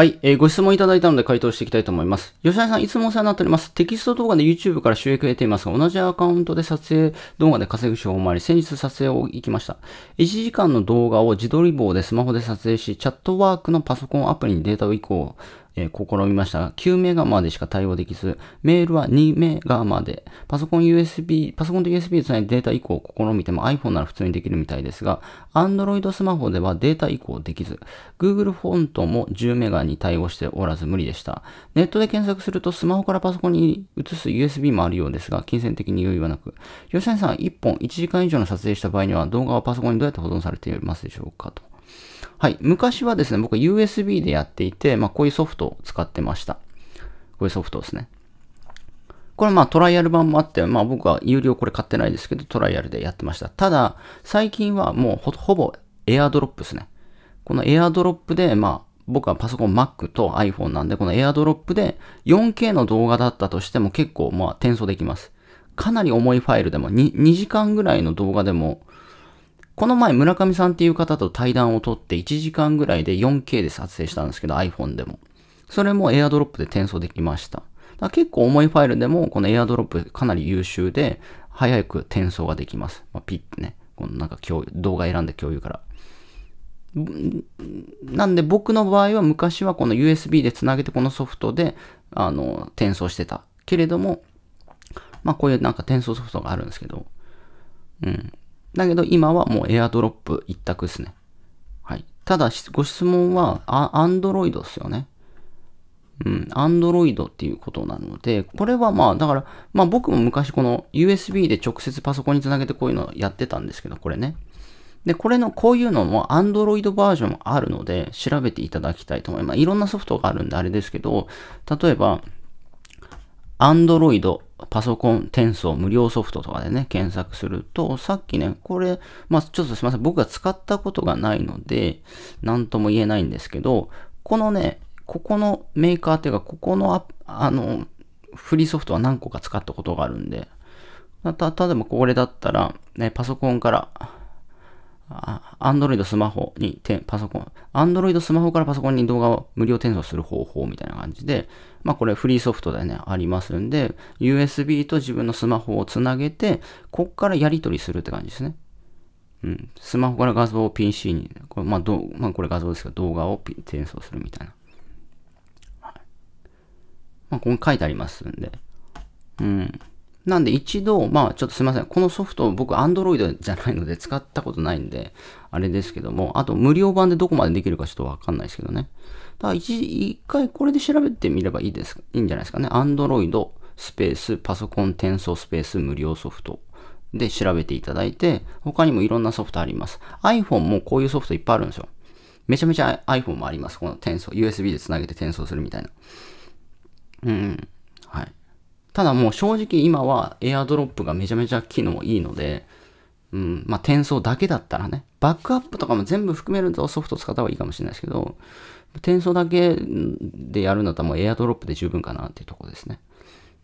はい、えー、ご質問いただいたので回答していきたいと思います。吉田さん、いつもお世話になっております。テキスト動画で YouTube から収益を得ていますが、同じアカウントで撮影動画で稼ぐ手法もあり、先日撮影を行きました。1時間の動画を自撮り棒でスマホで撮影し、チャットワークのパソコンアプリにデータを移行えー、試みましたが、9メガまでしか対応できず、メールは2メガまで。パソコン USB、パソコンと USB をつないでデータ移行を試みても iPhone なら普通にできるみたいですが、Android スマホではデータ移行できず、Google フォントも10メガに対応しておらず無理でした。ネットで検索するとスマホからパソコンに移す USB もあるようですが、金銭的に余裕はなく。吉谷さん、1本1時間以上の撮影した場合には動画はパソコンにどうやって保存されていますでしょうかと。はい。昔はですね、僕は USB でやっていて、まあ、こういうソフトを使ってました。こういうソフトですね。これまあトライアル版もあって、まあ僕は有料これ買ってないですけど、トライアルでやってました。ただ、最近はもうほほぼエアドロップですね。このエアドロップで、まあ僕はパソコン Mac と iPhone なんで、このエアドロップで 4K の動画だったとしても結構まあ転送できます。かなり重いファイルでも 2, 2時間ぐらいの動画でもこの前村上さんっていう方と対談を取って1時間ぐらいで 4K で撮影したんですけど iPhone でも。それも AirDrop で転送できました。結構重いファイルでもこの AirDrop かなり優秀で早く転送ができます。まあ、ピッてね、このなんか共有動画選んで共有から。なんで僕の場合は昔はこの USB でつなげてこのソフトであの転送してたけれども、まあこういうなんか転送ソフトがあるんですけど、うん。だけど今はもう AirDrop 一択ですね。はい。ただ、ご質問は、アンドロイドですよね。うん、アンドロイドっていうことなので、これはまあ、だから、まあ僕も昔この USB で直接パソコンにつなげてこういうのやってたんですけど、これね。で、これの、こういうのも Android バージョンあるので、調べていただきたいと思います。まあ、いろんなソフトがあるんであれですけど、例えば、Android パソコン転送無料ソフトとかでね、検索すると、さっきね、これ、まあ、ちょっとすいません。僕が使ったことがないので、なんとも言えないんですけど、このね、ここのメーカーっていうか、ここのあ、あの、フリーソフトは何個か使ったことがあるんで、た、例えばこれだったら、ね、パソコンからアンドロイドスマホに、パソコン、アンドロイドスマホからパソコンに動画を無料転送する方法みたいな感じで、まあこれフリーソフトでね、ありますんで、USB と自分のスマホをつなげて、こっからやり取りするって感じですね。うん。スマホから画像を PC に、これまあど、まあこれ画像ですけど、動画を転送するみたいな。はい、まあここに書いてありますんで、うん。なんで一度、まあちょっとすいません。このソフト僕アンドロイドじゃないので使ったことないんで、あれですけども、あと無料版でどこまでできるかちょっとわかんないですけどね。だから一一回これで調べてみればいいです、いいんじゃないですかね。アンドロイドスペースパソコン転送スペース無料ソフトで調べていただいて、他にもいろんなソフトあります。iPhone もこういうソフトいっぱいあるんですよ。めちゃめちゃ iPhone もあります。この転送、USB でつなげて転送するみたいな。うん、うん。はい。ただもう正直今は AirDrop がめちゃめちゃ機能いいので、うん、まあ、転送だけだったらね、バックアップとかも全部含めるとソフト使った方がいいかもしれないですけど、転送だけでやるんだったらもうエアドロップで十分かなっていうところですね。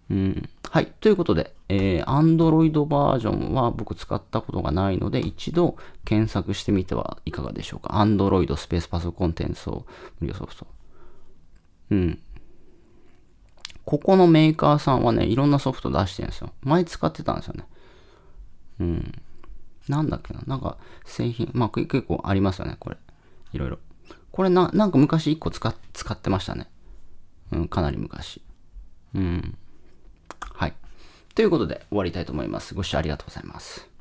うん。はい。ということで、えー、Android バージョンは僕使ったことがないので、一度検索してみてはいかがでしょうか。Android スペースパソコン転送無料ソフト。うん。ここのメーカーさんはね、いろんなソフト出してるんですよ。前使ってたんですよね。うん。なんだっけな。なんか、製品、まあ、結構ありますよね、これ。いろいろ。これな、なんか昔1個使使ってましたね。うん、かなり昔。うん。はい。ということで、終わりたいと思います。ご視聴ありがとうございます。